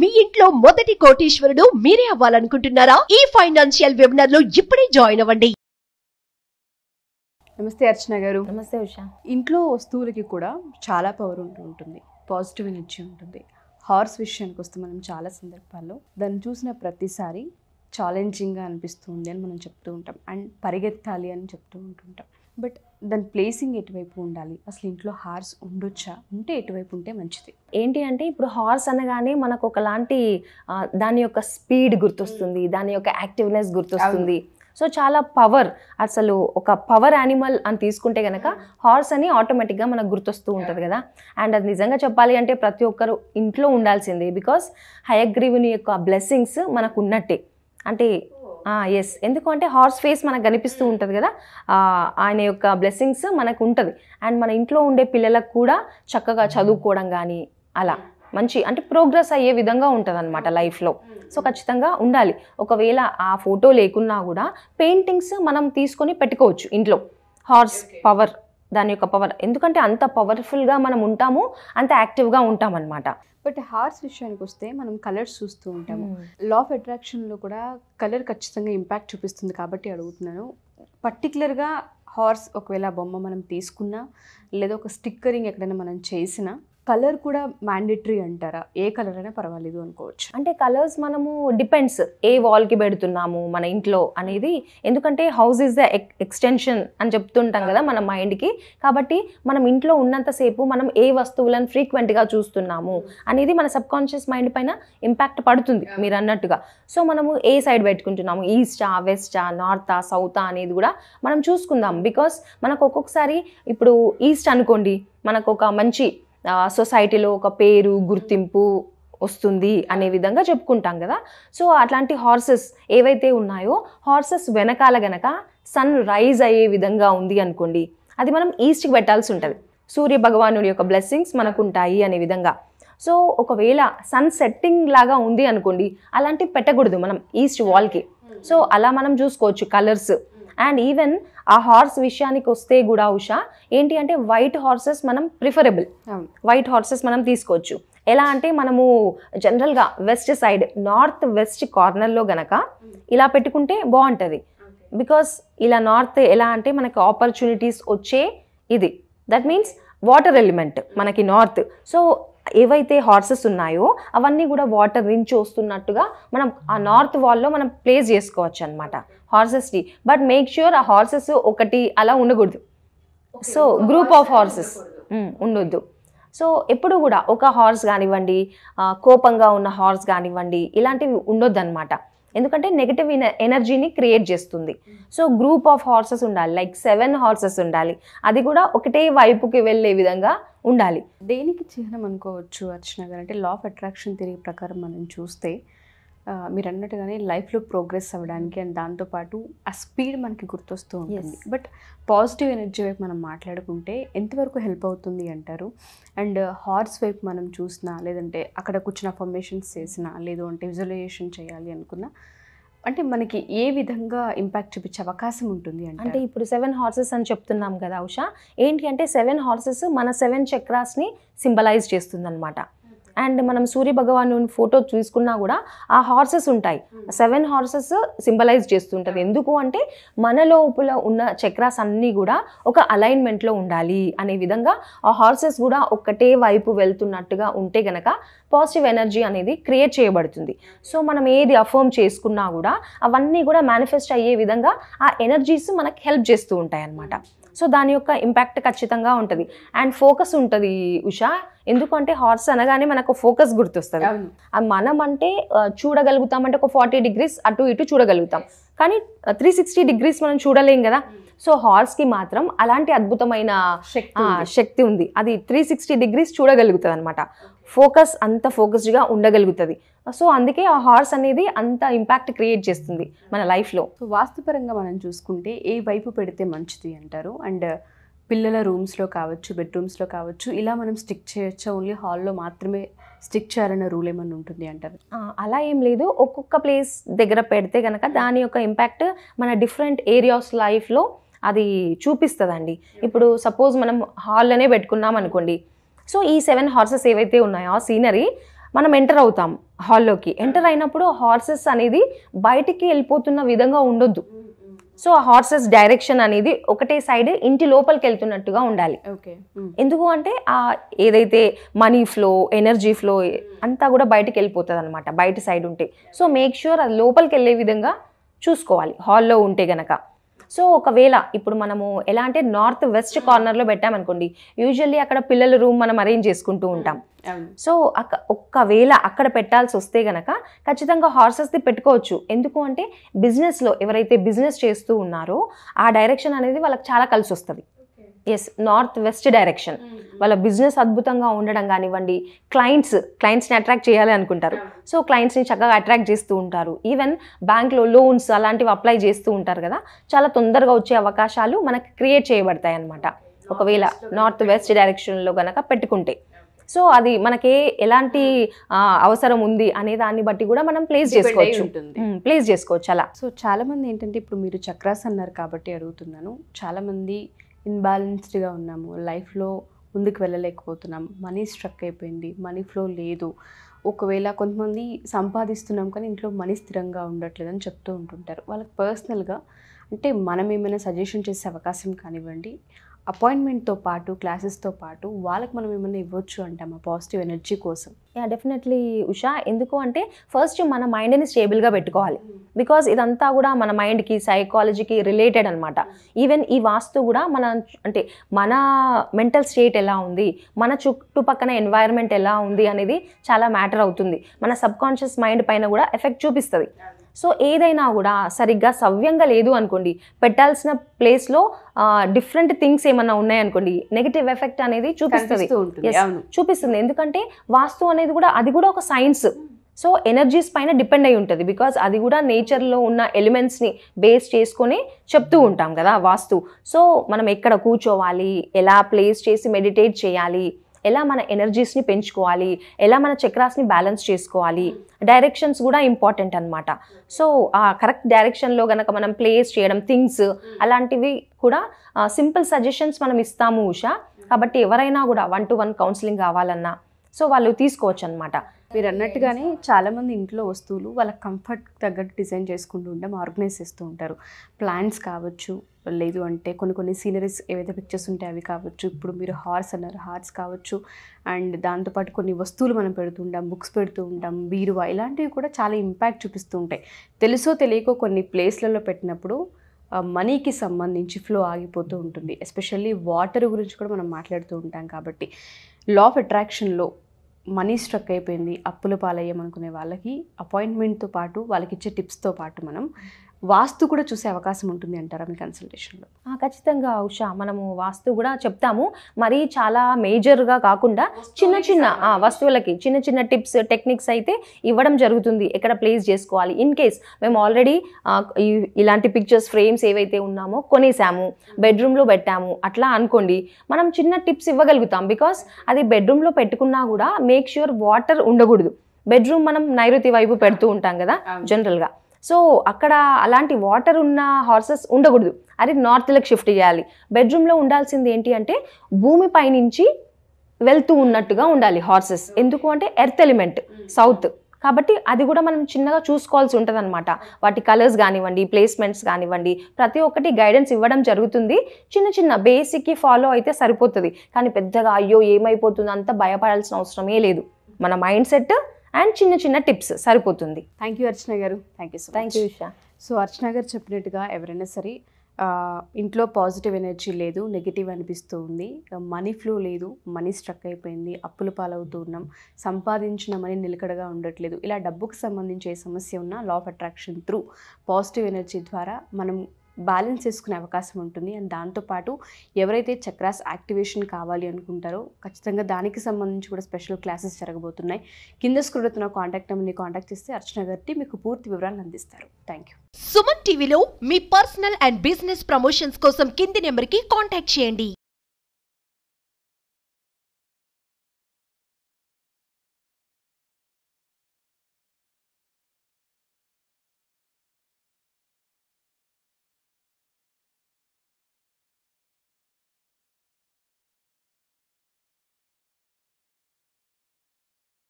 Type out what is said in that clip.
మీ ఇంట్లో మొదటి కోటీశ్వరుడు మీరే అవ్వాలనుకుంటున్నారా ఈ ఫైనాన్షియల్ వెబినార్ లో ఇప్పుడే జాయిన్ అవ్వండి నమస్తే అర్చన గారు నమస్తే ఉషా ఇంట్లో వస్తువులకి కూడా చాలా పవర్ ఉంటూ ఉంటుంది పాజిటివ్ ఎనర్జీ ఉంటుంది హార్స్ విషయానికి వస్తే మనం చాలా సందర్భాల్లో దాన్ని చూసిన ప్రతిసారి ఛాలెంజింగ్గా అనిపిస్తుంది అని మనం చెప్తూ ఉంటాం అండ్ పరిగెత్తాలి అని చెప్తూ ఉంటుంటాం బట్ దాని ప్లేసింగ్ ఎటువైపు ఉండాలి అసలు ఇంట్లో హార్స్ ఉండొచ్చా ఉంటే ఎటువైపు ఉంటే మంచిది ఏంటి అంటే ఇప్పుడు హార్స్ అనగానే మనకు ఒకలాంటి దాని యొక్క స్పీడ్ గుర్తొస్తుంది hmm. దాని యొక్క యాక్టివ్నెస్ గుర్తొస్తుంది సో చాలా పవర్ అసలు ఒక పవర్ యానిమల్ అని తీసుకుంటే కనుక hmm. హార్స్ అని ఆటోమేటిక్గా మనకు గుర్తొస్తూ ఉంటుంది కదా అండ్ అది నిజంగా చెప్పాలి అంటే ప్రతి ఒక్కరు ఇంట్లో ఉండాల్సిందే బికాస్ హయగ్రీవుని యొక్క బ్లెస్సింగ్స్ మనకు ఉన్నట్టే అంటే ఎస్ ఎందుకు అంటే హార్స్ ఫేస్ మనకు కనిపిస్తూ ఉంటుంది కదా ఆయన యొక్క బ్లెస్సింగ్స్ మనకు ఉంటుంది అండ్ మన ఇంట్లో ఉండే పిల్లలకు కూడా చక్కగా చదువుకోవడం కానీ అలా మంచి అంటే ప్రోగ్రెస్ అయ్యే విధంగా ఉంటుంది అనమాట లైఫ్లో సో ఖచ్చితంగా ఉండాలి ఒకవేళ ఆ ఫోటో లేకున్నా కూడా పెయింటింగ్స్ మనం తీసుకొని పెట్టుకోవచ్చు ఇంట్లో హార్స్ పవర్ దాని యొక్క పవర్ ఎందుకంటే అంత పవర్ఫుల్గా మనం ఉంటాము అంత యాక్టివ్గా ఉంటామన్నమాట బట్ హార్స్ విషయానికి వస్తే మనం కలర్స్ చూస్తూ ఉంటాము లా ఆఫ్ అట్రాక్షన్లో కూడా కలర్ ఖచ్చితంగా ఇంపాక్ట్ చూపిస్తుంది కాబట్టి అడుగుతున్నాను పర్టికులర్గా హార్స్ ఒకవేళ బొమ్మ మనం తీసుకున్నా లేదా ఒక స్టిక్కరింగ్ ఎక్కడైనా మనం చేసినా కలర్ కూడా మ్యాండేటరీ అంటారా ఏ కలర్ అయినా పర్వాలేదు అనుకోవచ్చు అంటే కలర్స్ మనము డిపెండ్స్ ఏ వాల్కి పెడుతున్నాము మన ఇంట్లో అనేది ఎందుకంటే హౌస్ ఈజ్ ద ఎక్స్టెన్షన్ అని చెప్తుంటాం కదా మన మైండ్కి కాబట్టి మనం ఇంట్లో ఉన్నంతసేపు మనం ఏ వస్తువులను ఫ్రీక్వెంట్గా చూస్తున్నాము అనేది మన సబ్కాన్షియస్ మైండ్ పైన ఇంపాక్ట్ పడుతుంది మీరు అన్నట్టుగా సో మనము ఏ సైడ్ పెట్టుకుంటున్నాము ఈస్టా వెస్టా నార్తా సౌతా అనేది కూడా మనం చూసుకుందాం బికాస్ మనకు ఒక్కొక్కసారి ఇప్పుడు ఈస్ట్ అనుకోండి మనకు ఒక మంచి సొసైటీలో ఒక పేరు గుర్తింపు వస్తుంది అనే విధంగా చెప్పుకుంటాం కదా సో అట్లాంటి హార్సెస్ ఏవైతే ఉన్నాయో హార్సెస్ వెనకాల గనక సన్ రైజ్ అయ్యే విధంగా ఉంది అనుకోండి అది మనం ఈస్ట్కి పెట్టాల్సి ఉంటుంది సూర్య భగవానుడి యొక్క బ్లెస్సింగ్స్ మనకు ఉంటాయి అనే విధంగా సో ఒకవేళ సన్ సెట్టింగ్ లాగా ఉంది అనుకోండి అలాంటివి పెట్టకూడదు మనం ఈస్ట్ వాల్కి సో అలా మనం చూసుకోవచ్చు కలర్స్ అండ్ ఈవెన్ ఆ హార్స్ విషయానికి వస్తే కూడా ఉషా ఏంటి అంటే వైట్ హార్సెస్ మనం ప్రిఫరబుల్ వైట్ హార్సెస్ మనం తీసుకోవచ్చు ఎలా అంటే మనము జనరల్గా వెస్ట్ సైడ్ నార్త్ వెస్ట్ కార్నర్లో గనక ఇలా పెట్టుకుంటే బాగుంటుంది బికాస్ ఇలా నార్త్ ఎలా అంటే మనకి ఆపర్చునిటీస్ వచ్చే ఇది దట్ మీన్స్ వాటర్ ఎలిమెంట్ మనకి నార్త్ సో ఏవైతే హార్సెస్ ఉన్నాయో అవన్నీ కూడా వాటర్ రించి వస్తున్నట్టుగా మనం ఆ నార్త్ వాల్లో మనం ప్లేస్ చేసుకోవచ్చు అనమాట హార్సెస్ బట్ మేక్ ష్యూర్ ఆ హార్సెస్ ఒకటి అలా ఉండకూడదు సో గ్రూప్ ఆఫ్ హార్సెస్ ఉండొద్దు సో ఎప్పుడు కూడా ఒక హార్స్ కానివ్వండి కోపంగా ఉన్న హార్స్ కానివ్వండి ఇలాంటివి ఉండొద్దు అనమాట ఎందుకంటే నెగిటివ్ ఎనర్జీని క్రియేట్ చేస్తుంది సో గ్రూప్ ఆఫ్ హార్సెస్ ఉండాలి లైక్ సెవెన్ హార్సెస్ ఉండాలి అది కూడా ఒకటే వైపుకి వెళ్ళే విధంగా ఉండాలి దేనికి చిహ్నం అనుకోవచ్చు అర్చన గారు అంటే లా ఆఫ్ అట్రాక్షన్ తిరిగి ప్రకారం మనం చూస్తే మీరు అన్నట్టుగానే లైఫ్లో ప్రోగ్రెస్ అవ్వడానికి అండ్ దాంతోపాటు ఆ స్పీడ్ మనకి గుర్తొస్తూ ఉంటుంది బట్ పాజిటివ్ ఎనర్జీ వైపు మనం మాట్లాడుకుంటే ఎంతవరకు హెల్ప్ అవుతుంది అంటారు అండ్ హార్స్ వైపు మనం చూసినా లేదంటే అక్కడ కూర్చున్న ఫర్మేషన్స్ చేసినా లేదు అంటే విజువలైజేషన్ చేయాలి అనుకున్నా అంటే మనకి ఏ విధంగా ఇంపాక్ట్ చూపించే అవకాశం ఉంటుంది అంటే ఇప్పుడు సెవెన్ హార్సెస్ అని చెప్తున్నాం కదా ఉషా ఏంటి అంటే సెవెన్ హార్సెస్ మన సెవెన్ చక్రాస్ని సింబలైజ్ చేస్తుంది అనమాట అండ్ మనం సూర్య భగవాను ఫోటో చూసుకున్నా కూడా ఆ హార్సెస్ ఉంటాయి సెవెన్ హార్సెస్ సింబలైజ్ చేస్తుంటుంది ఎందుకు అంటే మన లోపల ఉన్న చక్రాస్ అన్నీ కూడా ఒక అలైన్మెంట్లో ఉండాలి అనే విధంగా ఆ హార్సెస్ కూడా ఒక్కటే వైపు వెళ్తున్నట్టుగా ఉంటే గనక పాజిటివ్ ఎనర్జీ అనేది క్రియేట్ చేయబడుతుంది సో మనం ఏది అఫర్మ్ చేసుకున్నా కూడా అవన్నీ కూడా మేనిఫెస్ట్ అయ్యే విధంగా ఆ ఎనర్జీస్ మనకు హెల్ప్ చేస్తూ ఉంటాయి అన్నమాట సో దాని యొక్క ఇంపాక్ట్ ఖచ్చితంగా ఉంటుంది అండ్ ఫోకస్ ఉంటుంది ఉషా ఎందుకంటే హార్స్ అనగానే మనకు ఫోకస్ గుర్తొస్తుంది మనం అంటే చూడగలుగుతాం అంటే ఒక ఫార్టీ డిగ్రీస్ అటు ఇటు చూడగలుగుతాం కానీ త్రీ సిక్స్టీ డిగ్రీస్ మనం చూడలేం కదా సో హార్స్కి మాత్రం అలాంటి అద్భుతమైన శక్తి ఉంది అది త్రీ సిక్స్టీ డిగ్రీస్ చూడగలుగుతుంది అనమాట ఫోకస్ అంత ఫోకస్డ్గా ఉండగలుగుతుంది సో అందుకే ఆ హార్స్ అనేది అంత ఇంపాక్ట్ క్రియేట్ చేస్తుంది మన లైఫ్లో వాస్తుపరంగా మనం చూసుకుంటే ఏ వైపు పెడితే మంచిది అంటారు అండ్ పిల్లల రూమ్స్లో కావచ్చు బెడ్రూమ్స్లో కావచ్చు ఇలా మనం స్టిక్ చేయొచ్చు ఓన్లీ హాల్లో మాత్రమే స్టిక్ చేయాలన్న రూల్ ఏమైనా ఉంటుంది అంటారు అలా ఏం లేదు ఒక్కొక్క ప్లేస్ దగ్గర పెడితే కనుక దాని యొక్క ఇంపాక్ట్ మన డిఫరెంట్ ఏరియాస్ లైఫ్లో అది చూపిస్తుందండి ఇప్పుడు సపోజ్ మనం హాల్లోనే పెట్టుకున్నాం అనుకోండి సో ఈ సెవెన్ హార్సెస్ ఏవైతే ఉన్నాయో ఆ సీనరీ మనం ఎంటర్ అవుతాం హాల్లోకి ఎంటర్ అయినప్పుడు హార్సెస్ అనేది బయటికి వెళ్ళిపోతున్న విధంగా ఉండొద్దు mm. సో ఆ హార్సెస్ డైరెక్షన్ అనేది ఒకటే సైడ్ ఇంటి లోపలికి వెళ్తున్నట్టుగా ఉండాలి hmm. ఎందుకు అంటే ఆ ఏదైతే మనీ ఫ్లో ఎనర్జీ ఫ్లో అంతా కూడా బయటకు వెళ్ళిపోతుంది అనమాట బయట సైడ్ ఉంటే సో మేక్ ష్యూర్ అది లోపలికి వెళ్ళే విధంగా చూసుకోవాలి హాల్లో ఉంటే గనక సో ఒకవేళ ఇప్పుడు మనము ఎలా అంటే నార్త్ వెస్ట్ కార్నర్లో పెట్టామనుకోండి యూజువల్లీ అక్కడ పిల్లల రూమ్ మనం అరేంజ్ చేసుకుంటూ ఉంటాం hmm. సో ఒక్కవేళ అక్కడ పెట్టాల్సి వస్తే గనక ఖచ్చితంగా హార్సెస్ది పెట్టుకోవచ్చు ఎందుకు అంటే బిజినెస్లో ఎవరైతే బిజినెస్ చేస్తూ ఉన్నారో ఆ డైరెక్షన్ అనేది వాళ్ళకి చాలా కలిసి వస్తుంది ఎస్ నార్త్ వెస్ట్ డైరెక్షన్ వాళ్ళ బిజినెస్ అద్భుతంగా ఉండడం కానివ్వండి క్లయింట్స్ క్లయింట్స్ని అట్రాక్ట్ చేయాలి అనుకుంటారు సో క్లయింట్స్ని చక్కగా అట్రాక్ట్ చేస్తూ ఉంటారు ఈవెన్ బ్యాంక్లో లోన్స్ అలాంటివి అప్లై చేస్తూ ఉంటారు కదా చాలా తొందరగా వచ్చే అవకాశాలు మనకు క్రియేట్ చేయబడతాయి అనమాట ఒకవేళ నార్త్ వెస్ట్ డైరెక్షన్లో కనుక పెట్టుకుంటే సో అది మనకి ఎలాంటి అవసరం ఉంది అనే దాన్ని బట్టి కూడా మనం ప్లేస్ చేసుకోవచ్చు ప్లేస్ hmm, చేసుకోవచ్చు అలా సో చాలా మంది ఏంటంటే ఇప్పుడు మీరు చక్రాస్ అన్నారు కాబట్టి అడుగుతున్నాను చాలా మంది ఇన్బ్యాలెన్స్డ్గా ఉన్నాము లైఫ్లో ముందుకు వెళ్ళలేకపోతున్నాం మనీ స్ట్రక్ అయిపోయింది మనీ ఫ్లో లేదు ఒకవేళ కొంతమంది సంపాదిస్తున్నాం కానీ ఇంట్లో మనీ స్థిరంగా ఉండట్లేదు అని చెప్తూ ఉంటుంటారు వాళ్ళకి పర్సనల్గా అంటే మనం ఏమైనా సజెషన్ చేసే అవకాశం కానివ్వండి అపాయింట్మెంట్తో పాటు క్లాసెస్తో పాటు వాళ్ళకి మనం ఏమైనా ఇవ్వచ్చు మా పాజిటివ్ ఎనర్జీ కోసం యా డెఫినెట్లీ ఉషా ఎందుకు అంటే ఫస్ట్ మన మైండ్ని స్టేబుల్గా పెట్టుకోవాలి బికాజ్ ఇదంతా కూడా మన మైండ్కి సైకాలజీకి రిలేటెడ్ అనమాట ఈవెన్ ఈ వాస్తు కూడా మన అంటే మన మెంటల్ స్టేట్ ఎలా ఉంది మన చుట్టుపక్కన ఎన్వైరన్మెంట్ ఎలా ఉంది అనేది చాలా మ్యాటర్ అవుతుంది మన సబ్కాన్షియస్ మైండ్ పైన కూడా ఎఫెక్ట్ చూపిస్తుంది సో ఏదైనా కూడా సరిగ్గా సవ్యంగా లేదు అనుకోండి పెట్టాల్సిన ప్లేస్లో డిఫరెంట్ థింగ్స్ ఏమన్నా ఉన్నాయనుకోండి నెగిటివ్ ఎఫెక్ట్ అనేది చూపిస్తుంది చూపిస్తుంది ఎందుకంటే వాస్తు అనేది కూడా అది కూడా ఒక సైన్స్ సో ఎనర్జీస్ పైన డిపెండ్ అయి ఉంటుంది బికాజ్ అది కూడా నేచర్లో ఉన్న ఎలిమెంట్స్ని బేస్ చేసుకొని చెప్తూ ఉంటాం కదా వాస్తు సో మనం ఎక్కడ కూర్చోవాలి ఎలా ప్లేస్ చేసి మెడిటేట్ చేయాలి ఎలా మన ఎనర్జీస్ని పెంచుకోవాలి ఎలా మన చక్రాస్ని బ్యాలెన్స్ చేసుకోవాలి డైరెక్షన్స్ కూడా ఇంపార్టెంట్ అనమాట సో ఆ కరెక్ట్ డైరెక్షన్లో కనుక మనం ప్లేస్ చేయడం థింగ్స్ అలాంటివి కూడా సింపుల్ సజెషన్స్ మనం ఇస్తాము ఉషా కాబట్టి ఎవరైనా కూడా వన్ టు వన్ కౌన్సిలింగ్ కావాలన్నా సో వాళ్ళు తీసుకోవచ్చు అనమాట మీరు అన్నట్టుగానే చాలామంది ఇంట్లో వస్తువులు వాళ్ళ కంఫర్ట్ తగ్గట్టు డిజైన్ చేసుకుంటూ ఉండడం ఆర్గనైజ్ చేస్తూ ఉంటారు ప్లాంట్స్ కావచ్చు లేదు అంటే కొన్ని కొన్ని సీనరీస్ ఏవైతే పిక్చర్స్ ఉంటాయి అవి కావచ్చు ఇప్పుడు మీరు హార్స్ అన్నారు హార్స్ కావచ్చు అండ్ దాంతోపాటు కొన్ని వస్తువులు మనం పెడుతూ ఉంటాం బుక్స్ పెడుతూ ఉంటాం బీరువా ఇలాంటివి కూడా చాలా ఇంపాక్ట్ చూపిస్తూ ఉంటాయి తెలుసో తెలియకో కొన్ని ప్లేస్లలో పెట్టినప్పుడు మనీకి సంబంధించి ఫ్లో ఆగిపోతూ ఉంటుంది ఎస్పెషల్లీ వాటర్ గురించి కూడా మనం మాట్లాడుతూ ఉంటాం కాబట్టి లా ఆఫ్ అట్రాక్షన్లో మనీ స్ట్రక్ అయిపోయింది అప్పులు పాలయ్యామనుకునే వాళ్ళకి అపాయింట్మెంట్తో పాటు వాళ్ళకి ఇచ్చే టిప్స్తో పాటు మనం వాస్తు కూడా చూసే అవకాశం ఉంటుంది అంటారా మీ కన్సల్టేషన్లో ఖచ్చితంగా ఉషా మనము వాస్తు కూడా చెప్తాము మరీ చాలా మేజర్గా కాకుండా చిన్న చిన్న వస్తువులకి చిన్న చిన్న టిప్స్ టెక్నిక్స్ అయితే ఇవ్వడం జరుగుతుంది ఎక్కడ ప్లేస్ చేసుకోవాలి ఇన్ కేస్ మేము ఆల్రెడీ ఇలాంటి పిక్చర్స్ ఫ్రేమ్స్ ఏవైతే ఉన్నామో కొనేసాము బెడ్రూమ్లో పెట్టాము అట్లా అనుకోండి మనం చిన్న టిప్స్ ఇవ్వగలుగుతాం బికాస్ అది బెడ్రూమ్లో పెట్టుకున్నా కూడా మేక్ ష్యూర్ వాటర్ ఉండకూడదు బెడ్రూమ్ మనం నైరుతి వైపు పెడుతూ ఉంటాం కదా జనరల్గా సో అక్కడ అలాంటి వాటర్ ఉన్న హార్సెస్ ఉండకూడదు అది నార్త్లకు షిఫ్ట్ చేయాలి బెడ్రూమ్లో ఉండాల్సింది ఏంటి అంటే భూమి పైనుంచి వెళ్తూ ఉన్నట్టుగా ఉండాలి హార్సెస్ ఎందుకు అంటే ఎర్త్ ఎలిమెంట్ సౌత్ కాబట్టి అది కూడా మనం చిన్నగా చూసుకోవాల్సి ఉంటుంది అనమాట వాటి కలర్స్ కానివ్వండి ప్లేస్మెంట్స్ కానివ్వండి ప్రతి ఒక్కటి గైడెన్స్ ఇవ్వడం జరుగుతుంది చిన్న చిన్న బేసిక్కి ఫాలో అయితే సరిపోతుంది కానీ పెద్దగా అయ్యో ఏమైపోతుంది అంత భయపడాల్సిన అవసరమే లేదు మన మైండ్ సెట్ అండ్ చిన్న చిన్న టిప్స్ సరిపోతుంది thank you Archana garu thank you thank you Usha so Archana garu చెప్పినట్టుగా ఎవరైనా సరే ఇంట్లో పాజిటివ్ ఎనర్జీ లేదు నెగిటివ్ అనిపిస్తూ ఉంది మనీ ఫ్లో లేదు మనీ స్ట్రక్ అయిపోయింది అప్పులు పాలవుతూ ఉన్నాం సంపాదించిన మనీ నిలకడగా ఉండట్లేదు ఇలా డబ్బుకు సంబంధించి ఏ సమస్య ఉన్నా law of attraction through positive energy ద్వారా మనం బ్యాలెన్స్ చేసుకునే అవకాశం ఉంటుంది అండ్ దాంతోపాటు ఎవరైతే చక్రాస్ యాక్టివేషన్ కావాలి అనుకుంటారో ఖచ్చితంగా దానికి సంబంధించి కూడా స్పెషల్ క్లాసెస్ జరగబోతున్నాయి కింద స్కూడతున్న కాంటాక్ట్ నెంబర్ని కాంటాక్ట్ చేస్తే అర్చన గారి మీకు పూర్తి వివరాలు అందిస్తారు థ్యాంక్ యూ సుమన్ టీవీలో మీ పర్సనల్ అండ్ బిజినెస్ ప్రమోషన్స్ కోసం కింది నెంబర్కి కాంటాక్ట్ చేయండి